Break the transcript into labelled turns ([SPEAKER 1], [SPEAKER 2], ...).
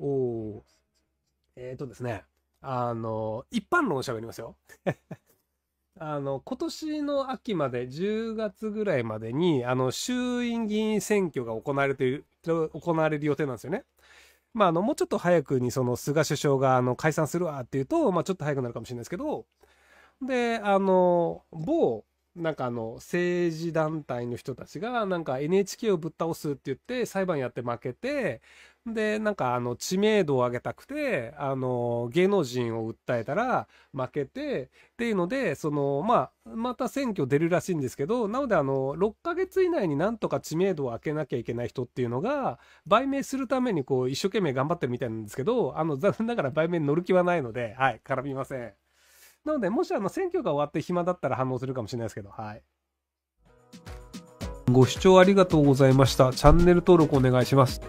[SPEAKER 1] おえっ、ー、とですね、あの、一般論喋りますよ。あの、今年の秋まで、10月ぐらいまでに、あの、衆院議員選挙が行われている、行われる予定なんですよね。まあ、あの、もうちょっと早くに、その、菅首相が、あの、解散するわっていうと、まあ、ちょっと早くなるかもしれないですけど、で、あの、某なんかあの、政治団体の人たちが、なんか NHK をぶっ倒すって言って、裁判やって負けて、で、なんかあの、知名度を上げたくて、あの、芸能人を訴えたら負けて、っていうので、その、まあ、また選挙出るらしいんですけど、なのであの、6ヶ月以内になんとか知名度を上げなきゃいけない人っていうのが、売名するためにこう、一生懸命頑張ってるみたいなんですけど、あの、残念ながら売名乗る気はないので、はい、絡みません。なので、もしあの選挙が終わって暇だったら反応するかもしれないですけど、はい。ご視聴ありがとうございました。チャンネル登録お願いします。